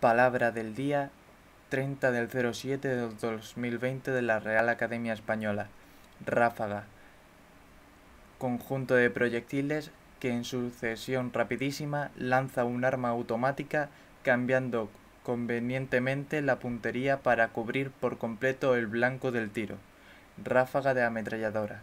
Palabra del día 30 del 07 de 2020 de la Real Academia Española. Ráfaga. Conjunto de proyectiles que en sucesión rapidísima lanza un arma automática cambiando convenientemente la puntería para cubrir por completo el blanco del tiro. Ráfaga de ametralladora.